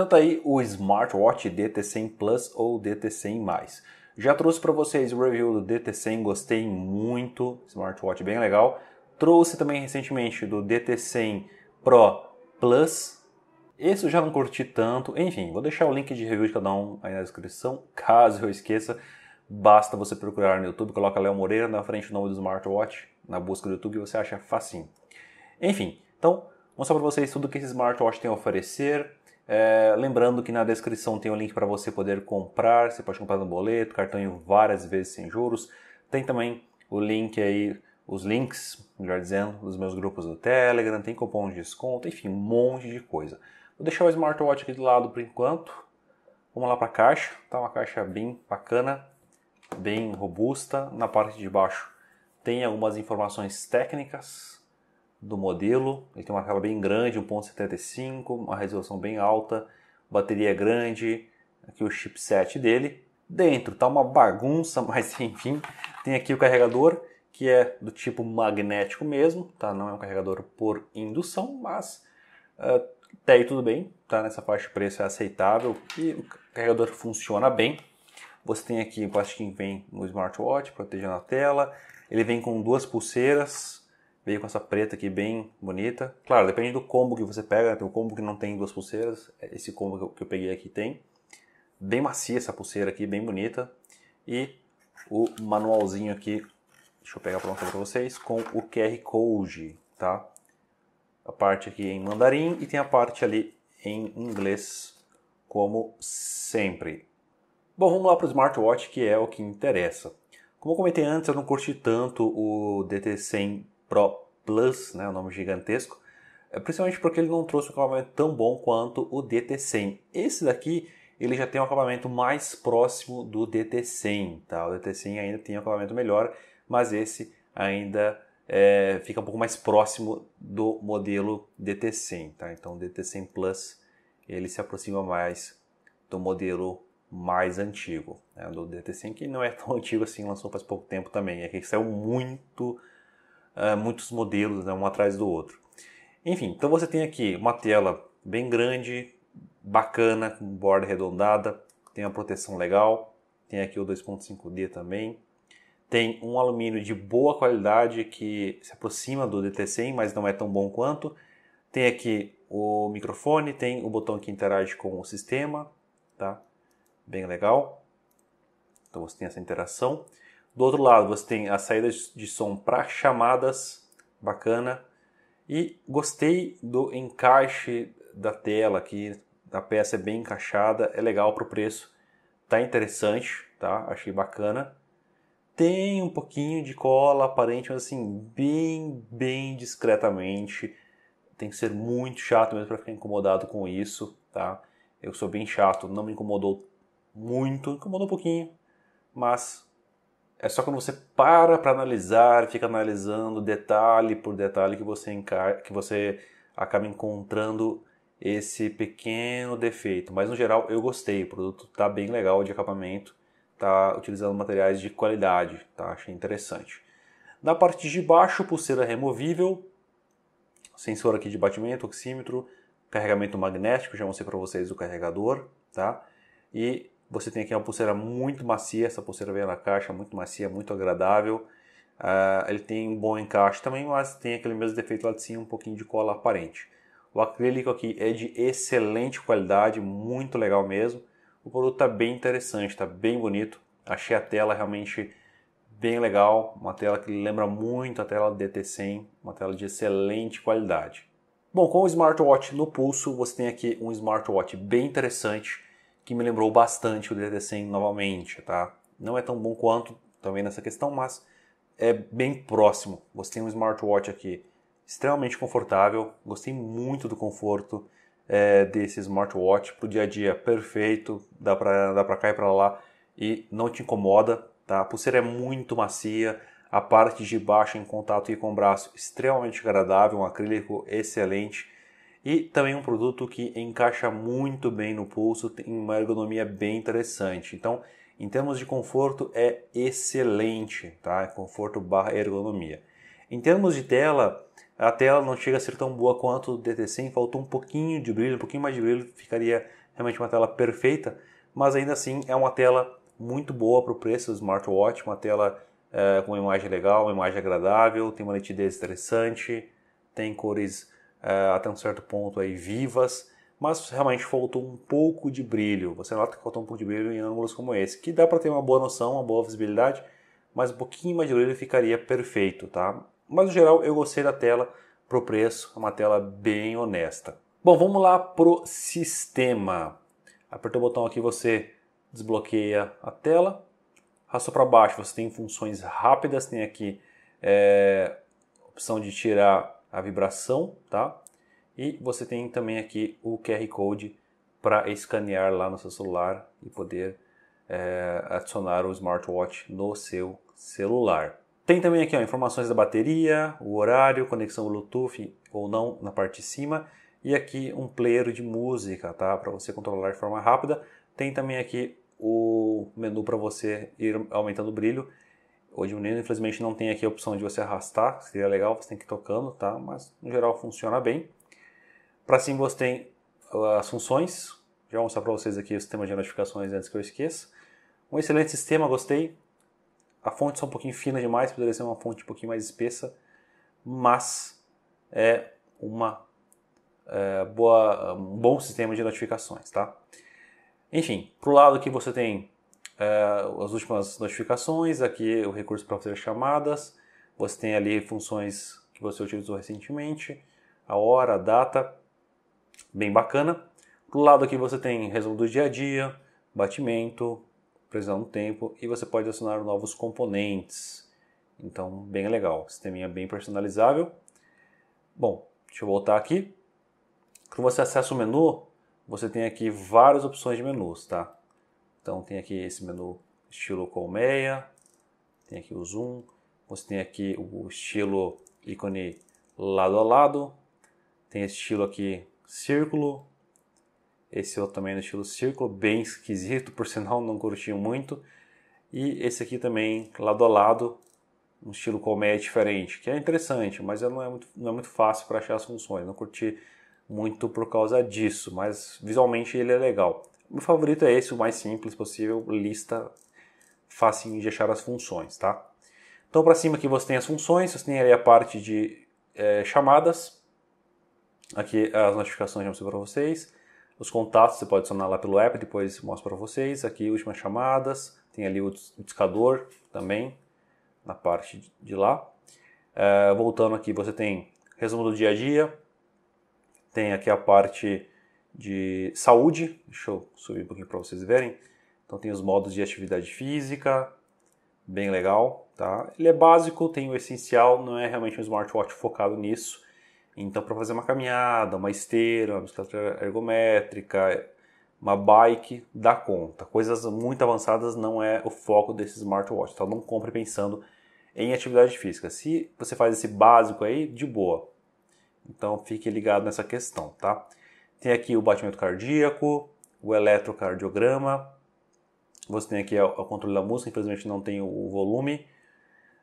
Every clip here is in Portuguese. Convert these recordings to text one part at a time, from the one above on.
Então tá aí o smartwatch DT100 Plus ou DT100+. Já trouxe para vocês o review do DT100, gostei muito, smartwatch bem legal. Trouxe também recentemente do DT100 Pro Plus. Esse eu já não curti tanto. Enfim, vou deixar o link de review de cada um aí na descrição, caso eu esqueça. Basta você procurar no YouTube, coloca Léo Moreira na frente o nome do smartwatch, na busca do YouTube, e você acha facinho. Enfim, então, vou mostrar para vocês tudo que esse smartwatch tem a oferecer, é, lembrando que na descrição tem o um link para você poder comprar, você pode comprar no boleto, cartão em várias vezes sem juros. Tem também o link aí, os links, melhor dizendo, dos meus grupos do Telegram, tem cupom de desconto, enfim, um monte de coisa. Vou deixar o smartwatch aqui do lado por enquanto. Vamos lá para a caixa, tá uma caixa bem bacana, bem robusta. Na parte de baixo tem algumas informações técnicas, do modelo. Ele tem uma tela bem grande, 1.75, uma resolução bem alta, bateria é grande, aqui o chipset dele. Dentro tá uma bagunça, mas enfim, tem aqui o carregador que é do tipo magnético mesmo, tá? Não é um carregador por indução, mas uh, até aí tudo bem, tá? Nessa parte de preço é aceitável e o carregador funciona bem. Você tem aqui o acho que vem no smartwatch, protegendo a tela. Ele vem com duas pulseiras, Veio com essa preta aqui bem bonita. Claro, depende do combo que você pega. Né? Tem um combo que não tem duas pulseiras. É, esse combo que eu peguei aqui tem. Bem macia essa pulseira aqui, bem bonita. E o manualzinho aqui, deixa eu pegar para mostrar para vocês, com o QR Code, tá? A parte aqui em mandarim e tem a parte ali em inglês, como sempre. Bom, vamos lá para o smartwatch, que é o que interessa. Como eu comentei antes, eu não curti tanto o DT100 Pro Plus, né, o um nome gigantesco, é, principalmente porque ele não trouxe um acabamento tão bom quanto o DT100. Esse daqui ele já tem um acabamento mais próximo do DT100, tá? O DT100 ainda tem um acabamento melhor, mas esse ainda é, fica um pouco mais próximo do modelo DT100, tá? Então o DT100 Plus ele se aproxima mais do modelo mais antigo, né? do DT100 que não é tão antigo assim, lançou faz pouco tempo também, é que saiu muito é, muitos modelos, né, um atrás do outro. Enfim, então você tem aqui uma tela bem grande, bacana, com borda arredondada, tem uma proteção legal, tem aqui o 2.5D também, tem um alumínio de boa qualidade que se aproxima do DT100, mas não é tão bom quanto. Tem aqui o microfone, tem o botão que interage com o sistema, tá? Bem legal. Então você tem essa interação. Do outro lado, você tem as saídas de som para chamadas, bacana. E gostei do encaixe da tela aqui, a peça é bem encaixada, é legal para o preço, tá interessante, tá? Achei bacana. Tem um pouquinho de cola aparente, mas assim, bem, bem discretamente. Tem que ser muito chato mesmo para ficar incomodado com isso, tá? Eu sou bem chato, não me incomodou muito, incomodou um pouquinho, mas é só quando você para para analisar, fica analisando detalhe por detalhe que você, que você acaba encontrando esse pequeno defeito. Mas no geral eu gostei, o produto tá bem legal de acabamento, tá utilizando materiais de qualidade, tá? Achei interessante. Na parte de baixo, pulseira removível, sensor aqui de batimento, oxímetro, carregamento magnético, já mostrei para vocês o carregador, tá? E você tem aqui uma pulseira muito macia, essa pulseira vem na caixa, muito macia, muito agradável. Uh, ele tem um bom encaixe também, mas tem aquele mesmo defeito lá de cima, um pouquinho de cola aparente. O acrílico aqui é de excelente qualidade, muito legal mesmo. O produto está bem interessante, está bem bonito. Achei a tela realmente bem legal, uma tela que lembra muito a tela DT100, uma tela de excelente qualidade. Bom, com o smartwatch no pulso, você tem aqui um smartwatch bem interessante, que me lembrou bastante o DD100 novamente, tá? Não é tão bom quanto também nessa questão, mas é bem próximo. Você tem um smartwatch aqui extremamente confortável, gostei muito do conforto é, desse smartwatch para o dia a dia, perfeito, dá para dá pra cá e para lá e não te incomoda, tá? A pulseira é muito macia, a parte de baixo em contato e com o braço extremamente agradável, um acrílico excelente e também um produto que encaixa muito bem no pulso, tem uma ergonomia bem interessante. Então, em termos de conforto, é excelente, tá? É conforto barra ergonomia. Em termos de tela, a tela não chega a ser tão boa quanto o DT100, faltou um pouquinho de brilho, um pouquinho mais de brilho, ficaria realmente uma tela perfeita, mas ainda assim é uma tela muito boa para o preço do smartwatch, uma tela é, com uma imagem legal, uma imagem agradável, tem uma nitidez interessante, tem cores é, até um certo ponto aí vivas, mas realmente faltou um pouco de brilho. Você nota que faltou um pouco de brilho em ângulos como esse, que dá para ter uma boa noção, uma boa visibilidade, mas um pouquinho mais de brilho ficaria perfeito, tá? Mas no geral eu gostei da tela pro preço, é uma tela bem honesta. Bom, vamos lá pro sistema. Aperta o botão aqui, você desbloqueia a tela. Raça para baixo, você tem funções rápidas, tem aqui é, opção de tirar a vibração, tá? E você tem também aqui o QR Code para escanear lá no seu celular e poder é, adicionar o smartwatch no seu celular. Tem também aqui ó, informações da bateria, o horário, conexão Bluetooth ou não na parte de cima e aqui um player de música, tá? Para você controlar de forma rápida. Tem também aqui o menu para você ir aumentando o brilho Hoje o Nino, infelizmente, não tem aqui a opção de você arrastar, seria legal, você tem que ir tocando, tá? Mas, no geral, funciona bem. Para cima você tem ah, as funções, já vou mostrar para vocês aqui o sistema de notificações antes que eu esqueça. Um excelente sistema, gostei. A fonte só um pouquinho fina demais, poderia ser uma fonte um pouquinho mais espessa, mas é uma é, boa, um bom sistema de notificações, tá? Enfim, pro lado aqui você tem é, as últimas notificações, aqui o recurso para fazer chamadas, você tem ali funções que você utilizou recentemente, a hora, a data, bem bacana. Do lado aqui você tem resumo do dia a dia, batimento, precisão do tempo e você pode adicionar novos componentes. Então, bem legal, sisteminha bem personalizável. Bom, deixa eu voltar aqui. Quando você acessa o menu, você tem aqui várias opções de menus, tá? Então tem aqui esse menu estilo colmeia, tem aqui o zoom, você tem aqui o estilo ícone lado a lado, tem esse estilo aqui círculo, esse outro também no estilo círculo, bem esquisito, por sinal não curti muito, e esse aqui também lado a lado, um estilo colmeia diferente, que é interessante, mas não é muito, não é muito fácil para achar as funções, não curti muito por causa disso, mas visualmente ele é legal. Meu favorito é esse, o mais simples possível, lista fácil de achar as funções, tá? Então, para cima aqui você tem as funções, você tem ali a parte de é, chamadas. Aqui as notificações já mostrei para vocês. Os contatos você pode adicionar lá pelo app, depois mostro para vocês. Aqui, últimas chamadas. Tem ali o discador também, na parte de lá. É, voltando aqui, você tem resumo do dia a dia. Tem aqui a parte de saúde. Deixa eu subir um pouquinho para vocês verem. Então tem os modos de atividade física, bem legal, tá? Ele é básico, tem o essencial, não é realmente um smartwatch focado nisso. Então para fazer uma caminhada, uma esteira, uma bicicleta ergométrica, uma bike, dá conta. Coisas muito avançadas não é o foco desse smartwatch, Então Não compre pensando em atividade física. Se você faz esse básico aí, de boa. Então fique ligado nessa questão, tá? Tem aqui o batimento cardíaco, o eletrocardiograma. Você tem aqui o controle da música, infelizmente não tem o volume.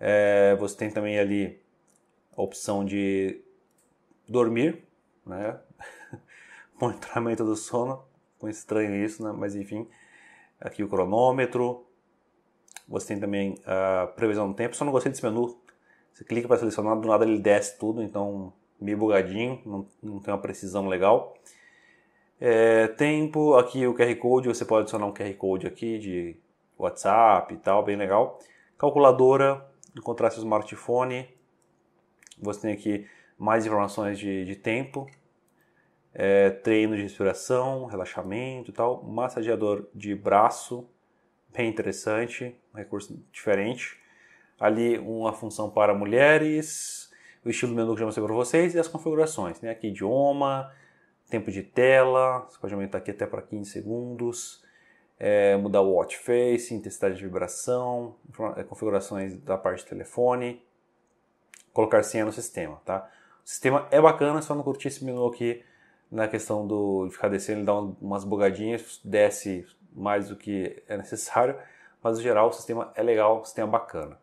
É, você tem também ali a opção de dormir, né? Monitoramento do sono, um estranho isso, né? Mas enfim, aqui o cronômetro. Você tem também a previsão do tempo. Só não gostei desse menu. Você clica para selecionar, do nada ele desce tudo, então meio bugadinho, não, não tem uma precisão legal. É, tempo, aqui o QR Code, você pode adicionar um QR Code aqui de WhatsApp e tal, bem legal. Calculadora, encontrar seu smartphone. Você tem aqui mais informações de, de tempo, é, treino de respiração, relaxamento e tal, massageador de braço, bem interessante, um recurso diferente. Ali uma função para mulheres, o estilo do menu que já mostrei para vocês e as configurações, né? Aqui idioma, tempo de tela, você pode aumentar aqui até para 15 segundos, é, mudar o watch face, intensidade de vibração, é, configurações da parte de telefone, colocar senha no sistema, tá? O sistema é bacana, só não curti esse menu aqui na questão do de ficar descendo, ele dá umas bugadinhas, desce mais do que é necessário, mas no geral o sistema é legal, o sistema é bacana.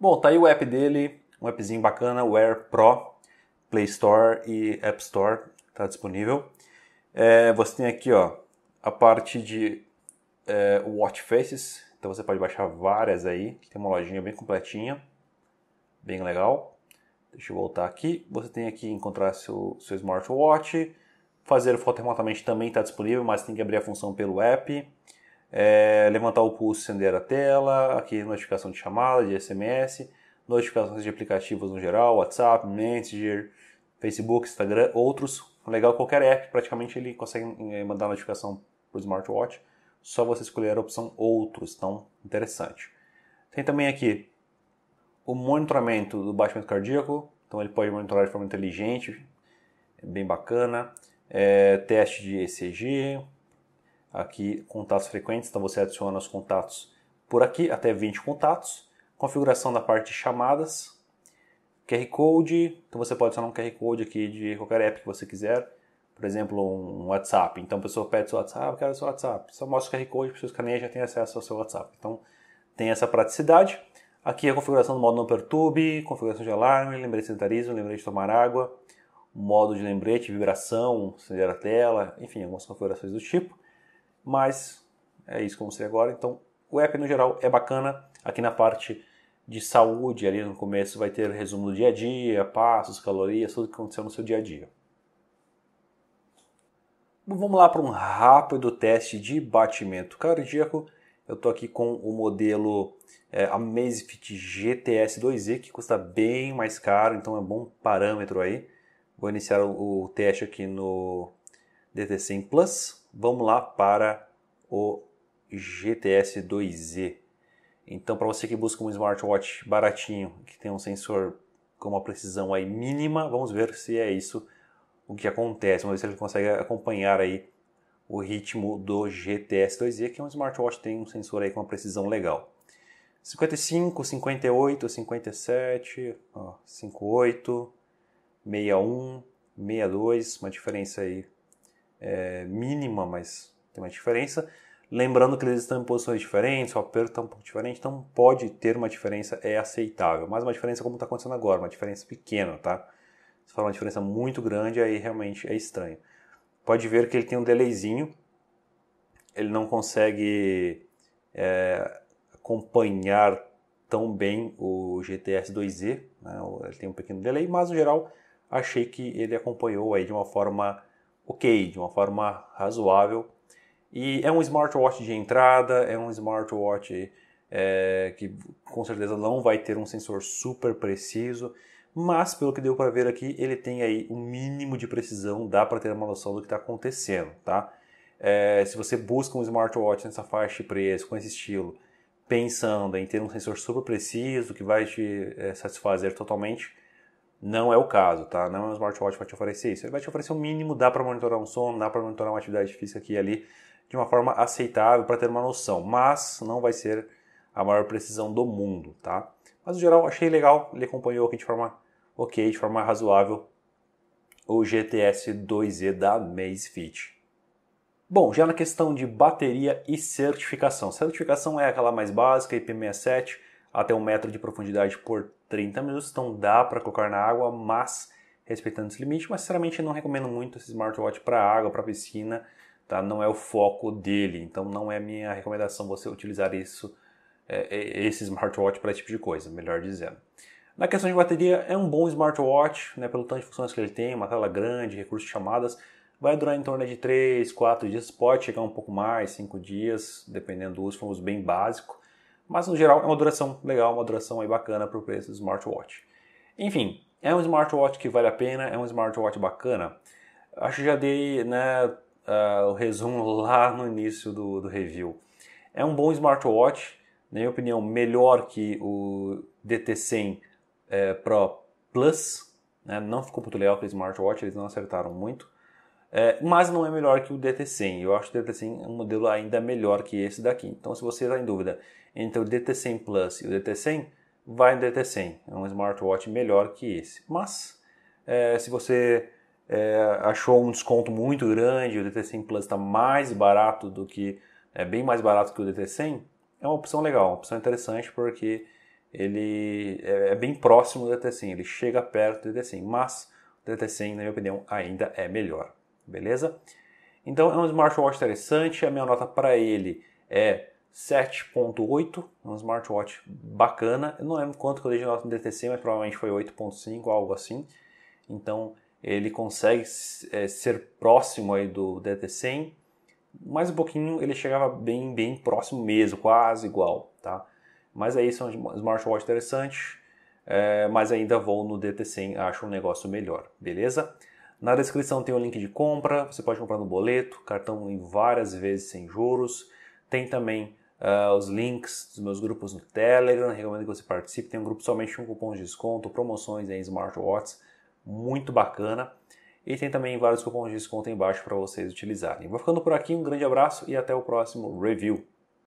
Bom, tá aí o app dele, um appzinho bacana, o Air Pro, Play Store e App Store está disponível. É, você tem aqui ó, a parte de é, Watch Faces, então você pode baixar várias aí, tem uma lojinha bem completinha, bem legal. Deixa eu voltar aqui, você tem aqui encontrar seu, seu smartwatch, fazer foto remotamente também está disponível, mas tem que abrir a função pelo app. É, levantar o pulso, acender a tela, aqui notificação de chamada, de SMS, notificações de aplicativos no geral, WhatsApp, Messenger, Facebook, Instagram, outros o legal é qualquer app, praticamente, ele consegue eh, mandar notificação para o smartwatch. Só você escolher a opção Outros, tão interessante. Tem também aqui o monitoramento do batimento cardíaco. Então ele pode monitorar de forma inteligente, é bem bacana. É, teste de ECG, aqui contatos frequentes, então você adiciona os contatos por aqui até 20 contatos. Configuração da parte de chamadas, QR Code, então você pode adicionar um QR Code aqui de qualquer app que você quiser, por exemplo, um WhatsApp. Então a pessoa pede seu WhatsApp, ah, eu quero seu WhatsApp. Só mostra o QR Code, a pessoa escaneia e já tem acesso ao seu WhatsApp. Então tem essa praticidade. Aqui é a configuração do modo não perturbe, configuração de alarme, lembrete sedentarismo, lembrete de tomar água, modo de lembrete, vibração, acender a tela, enfim, algumas configurações do tipo. Mas é isso que você agora. Então o app no geral é bacana. Aqui na parte de saúde ali no começo vai ter resumo do dia a dia, passos, calorias, tudo que aconteceu no seu dia a dia. Bom, vamos lá para um rápido teste de batimento cardíaco. Eu estou aqui com o modelo é, Amazfit GTS 2 e que custa bem mais caro, então é um bom parâmetro aí. Vou iniciar o, o teste aqui no DT100 Plus. Vamos lá para o GTS 2 e então, para você que busca um smartwatch baratinho, que tem um sensor com uma precisão aí mínima, vamos ver se é isso o que acontece. Vamos ver se ele consegue acompanhar aí o ritmo do GTS 2E, que é um smartwatch tem um sensor aí com uma precisão legal. 55, 58, 57, ó, 58, 61, 62, uma diferença aí é, mínima, mas tem uma diferença. Lembrando que eles estão em posições diferentes, o aperto está um pouco diferente, então pode ter uma diferença, é aceitável. Mas uma diferença como está acontecendo agora, uma diferença pequena, tá? Se for uma diferença muito grande, aí realmente é estranho. Pode ver que ele tem um delayzinho, ele não consegue é, acompanhar tão bem o GTS 2Z, né? ele tem um pequeno delay, mas no geral achei que ele acompanhou aí de uma forma ok, de uma forma razoável e é um smartwatch de entrada, é um smartwatch é, que com certeza não vai ter um sensor super preciso, mas pelo que deu para ver aqui, ele tem aí um mínimo de precisão, dá para ter uma noção do que está acontecendo, tá? É, se você busca um smartwatch nessa faixa de preço, com esse estilo, pensando em ter um sensor super preciso que vai te é, satisfazer totalmente, não é o caso, tá? Não é um smartwatch que vai te oferecer isso. Ele vai te oferecer o um mínimo, dá para monitorar um sono, dá para monitorar uma atividade física aqui e ali, de uma forma aceitável para ter uma noção, mas não vai ser a maior precisão do mundo, tá? Mas no geral achei legal, ele acompanhou aqui de forma ok, de forma razoável o GTS 2E da Mazfit. Bom, já na questão de bateria e certificação. Certificação é aquela mais básica, IP67, até um metro de profundidade por 30 minutos, então dá para colocar na água, mas respeitando esse limite, mas sinceramente não recomendo muito esse smartwatch para água, para piscina, tá? Não é o foco dele, então não é minha recomendação você utilizar isso, é, é, esse smartwatch para esse tipo de coisa, melhor dizendo. Na questão de bateria, é um bom smartwatch, né? Pelo tanto de funções que ele tem, uma tela grande, recursos de chamadas, vai durar em torno de 3, 4 dias, pode chegar um pouco mais, 5 dias, dependendo do uso, fomos bem básico. Mas no geral é uma duração legal, uma duração aí bacana para o preço do smartwatch. Enfim, é um smartwatch que vale a pena, é um smartwatch bacana. Acho que já dei, né, uh, o resumo lá no início do, do review. É um bom smartwatch, na minha opinião, melhor que o DT100 eh, Pro Plus. Né? Não ficou muito legal aquele smartwatch, eles não acertaram muito. É, mas não é melhor que o DT100. Eu acho que o DT100 é um modelo ainda melhor que esse daqui. Então, se você está em dúvida entre o DT100 Plus e o DT100, vai no DT100. É um smartwatch melhor que esse. Mas, é, se você é, achou um desconto muito grande, o DT100 Plus está mais barato do que, é bem mais barato que o DT100, é uma opção legal, uma opção interessante porque ele é, é bem próximo do DT100, ele chega perto do DT100, mas o DT100, na minha opinião, ainda é melhor, beleza? Então é um smartwatch interessante, a minha nota para ele é 7.8, é um smartwatch bacana. Eu não lembro quanto que eu dei de nota no 100 mas provavelmente foi 8.5, algo assim. Então ele consegue é, ser próximo aí do DT100, mais um pouquinho ele chegava bem, bem próximo mesmo, quase igual, tá? Mas aí são smartwatch interessantes, é, mas ainda vou no DT100, acho um negócio melhor, beleza? Na descrição tem o link de compra, você pode comprar no boleto, cartão em várias vezes sem juros. Tem também uh, os links dos meus grupos no Telegram, recomendo que você participe. Tem um grupo somente com cupons de desconto, promoções em smartwatches muito bacana. E tem também vários cupons de desconto embaixo para vocês utilizarem. Vou ficando por aqui, um grande abraço e até o próximo review.